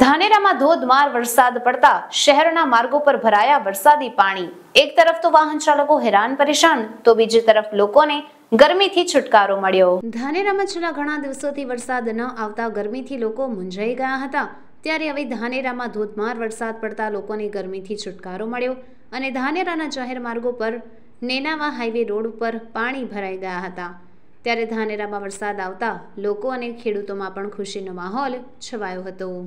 ધાનેરામાં ધોધમાર વરસાદ પડતા શહેરના માર્ગો પર ભરાયા વરસાદી પાણી એક તરફ તો વાહન ચાલકો હેરાન પરેશાન તો બીજી તરફ લોકોને ગરમીથી છુટકારો મળ્યો ધાનેરામાં છેલ્લા ઘણા દિવસોથી વરસાદ ન આવતા ગરમીથી લોકો મૂંઝાઈ ગયા હતા ત્યારે હવે ધાનેરામાં ધોધમાર વરસાદ પડતા લોકોને ગરમીથી છુટકારો મળ્યો અને ધાનેરાના જાહેર માર્ગો પર નેનાવા હાઈવે રોડ ઉપર પાણી ભરાઈ ગયા હતા ત્યારે ધાનેરામાં વરસાદ આવતા લોકો અને ખેડૂતોમાં પણ ખુશીનો માહોલ છવાયો હતો